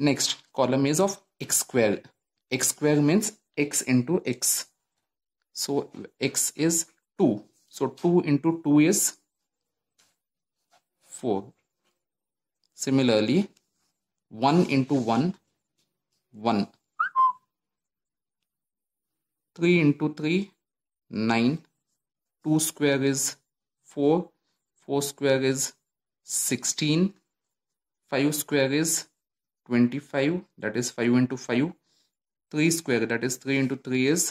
Next column is of x square. x square means x into x. So x is 2. So 2 into 2 is 4. Similarly, 1 into 1, 1. 3 into 3, 9. 2 square is 4. 4 square is 16. 5 square is 25 that is 5 into 5 3 square that is 3 into 3 is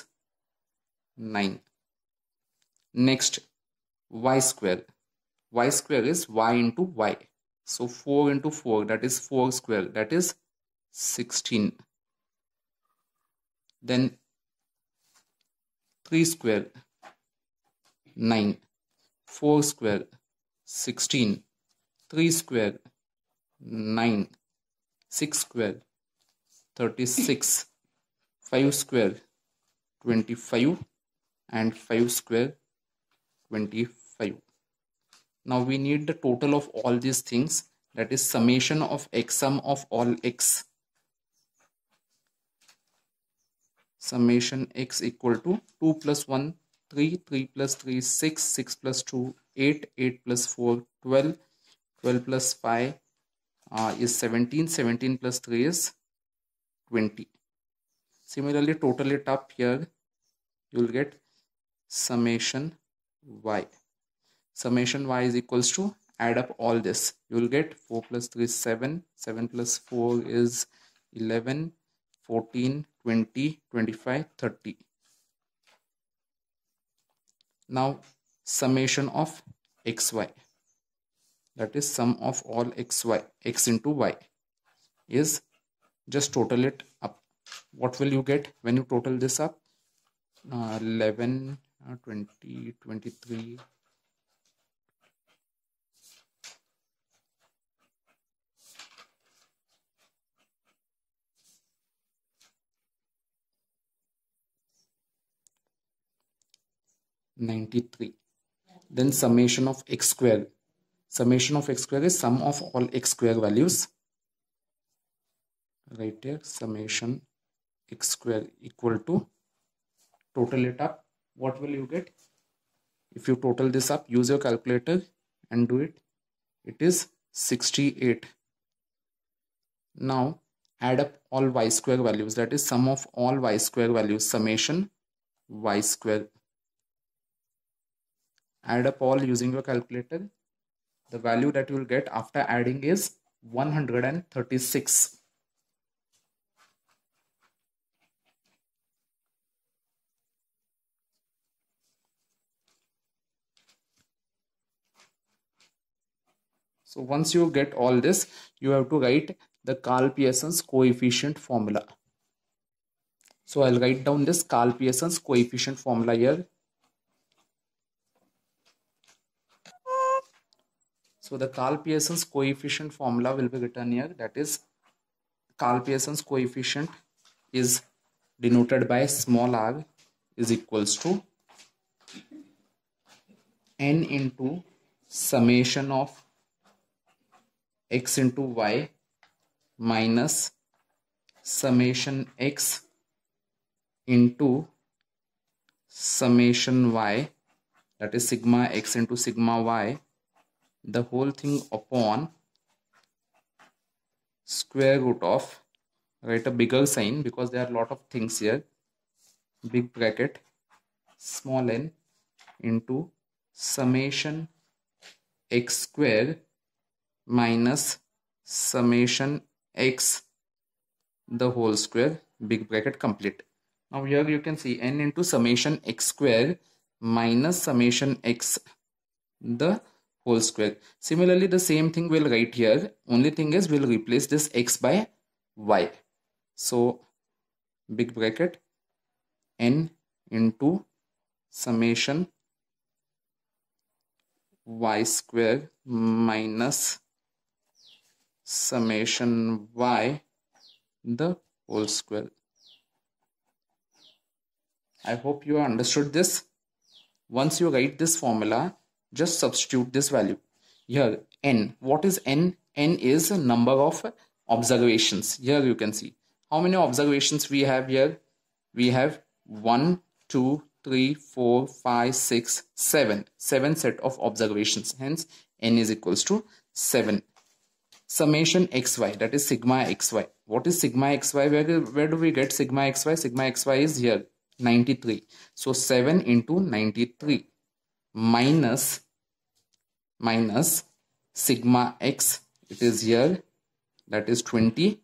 9 next y square y square is y into y so 4 into 4 that is 4 square that is 16 then 3 square 9 4 square 16 3 square 9 6 square 36 5 square 25 and 5 square 25 now we need the total of all these things that is summation of x sum of all x summation x equal to 2 plus 1 3 3 plus 3 6 6 plus 2 8 8 plus 4 12 12 plus 5 uh, is 17 17 plus 3 is 20 similarly total it up here you'll get summation y summation y is equals to add up all this you'll get 4 plus 3 is 7 7 plus 4 is 11 14 20 25 30 now summation of xy that is sum of all x y x into y is just total it up what will you get when you total this up uh, 11 uh, 20 23 93 then summation of x square summation of x square is sum of all x square values right here summation x square equal to total it up what will you get if you total this up use your calculator and do it it is 68 now add up all y square values that is sum of all y square values summation y square add up all using your calculator the value that you will get after adding is 136 so once you get all this you have to write the Carl Pearson's coefficient formula so I'll write down this Carl Pearson's coefficient formula here So the Carl-Pearson's coefficient formula will be written here. That is, Carl-Pearson's coefficient is denoted by small r is equals to n into summation of x into y minus summation x into summation y that is sigma x into sigma y the whole thing upon square root of write a bigger sign because there are a lot of things here big bracket small n into summation x square minus summation x the whole square big bracket complete now here you can see n into summation x square minus summation x the whole square. Similarly, the same thing we'll write here. Only thing is we'll replace this x by y. So, big bracket n into summation y square minus summation y the whole square. I hope you understood this. Once you write this formula, just substitute this value here n what is n n is a number of observations here you can see how many observations we have here we have 1 2 3 4 5 6 7 7 set of observations hence n is equals to 7 summation xy that is sigma xy what is sigma xy where, where do we get sigma xy sigma xy is here 93 so 7 into 93 minus minus sigma x it is here that is 20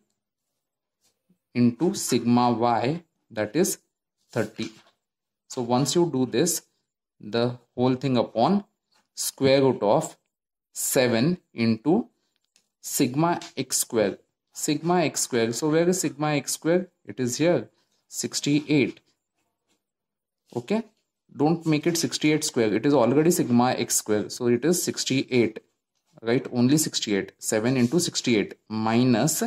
into sigma y that is 30 so once you do this the whole thing upon square root of 7 into sigma x square sigma x square so where is sigma x square it is here 68 okay don't make it 68 square it is already sigma x square so it is 68 right only 68 7 into 68 minus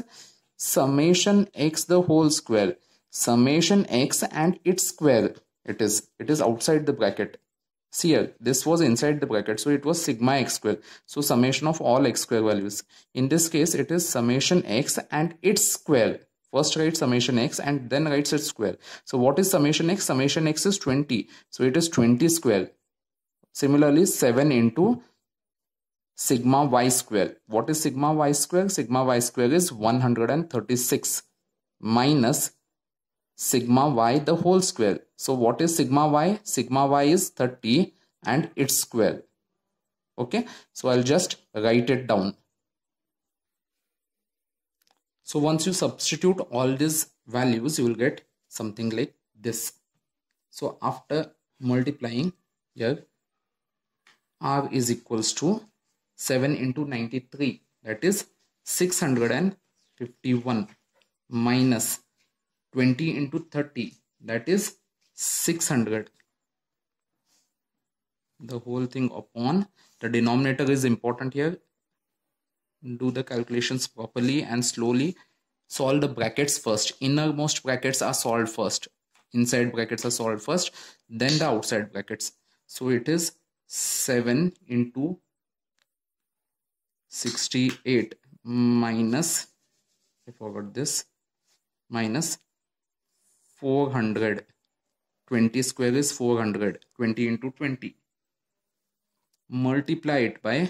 summation x the whole square summation x and its square it is it is outside the bracket see here this was inside the bracket so it was sigma x square so summation of all x square values in this case it is summation x and its square First write summation x and then write its square. So what is summation x? Summation x is 20. So it is 20 square. Similarly 7 into sigma y square. What is sigma y square? Sigma y square is 136 minus sigma y the whole square. So what is sigma y? Sigma y is 30 and its square. Okay. So I'll just write it down. So once you substitute all these values, you will get something like this. So after multiplying here, R is equals to 7 into 93 that is 651 minus 20 into 30 that is 600 the whole thing upon the denominator is important here do the calculations properly and slowly solve the brackets first innermost brackets are solved first inside brackets are solved first then the outside brackets so it is 7 into 68 minus i forgot this minus 400 20 square is 400 20 into 20 multiply it by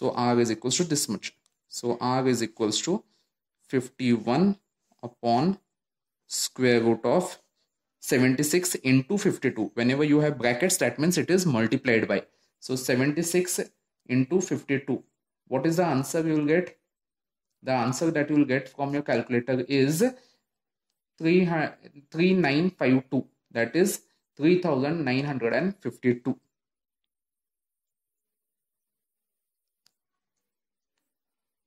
So R is equals to this much. So R is equals to 51 upon square root of 76 into 52. Whenever you have brackets, that means it is multiplied by. So 76 into 52. What is the answer you will get? The answer that you will get from your calculator is 3952. That is 3952.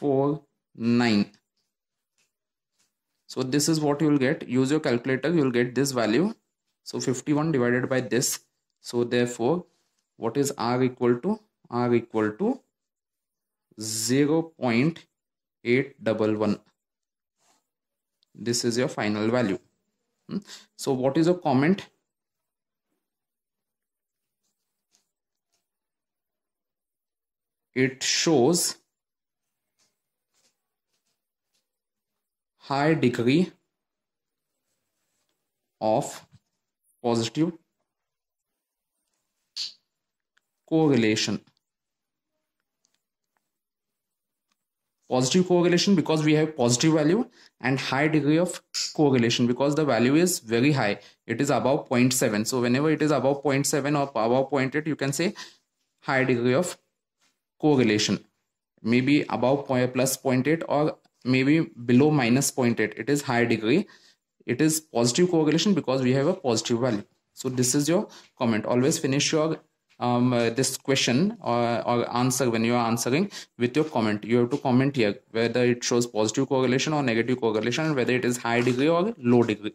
4 9 so this is what you will get use your calculator you will get this value so 51 divided by this so therefore what is r equal to r equal to 0 0.811 this is your final value hmm? so what is your comment it shows high degree of positive correlation. Positive correlation because we have positive value and high degree of correlation because the value is very high. It is above 0.7. So whenever it is above 0.7 or above 0.8, you can say high degree of correlation. Maybe above plus 0.8 or maybe below minus 0.8 it is high degree it is positive correlation because we have a positive value so this is your comment always finish your um, uh, this question or, uh, or answer when you are answering with your comment you have to comment here whether it shows positive correlation or negative correlation whether it is high degree or low degree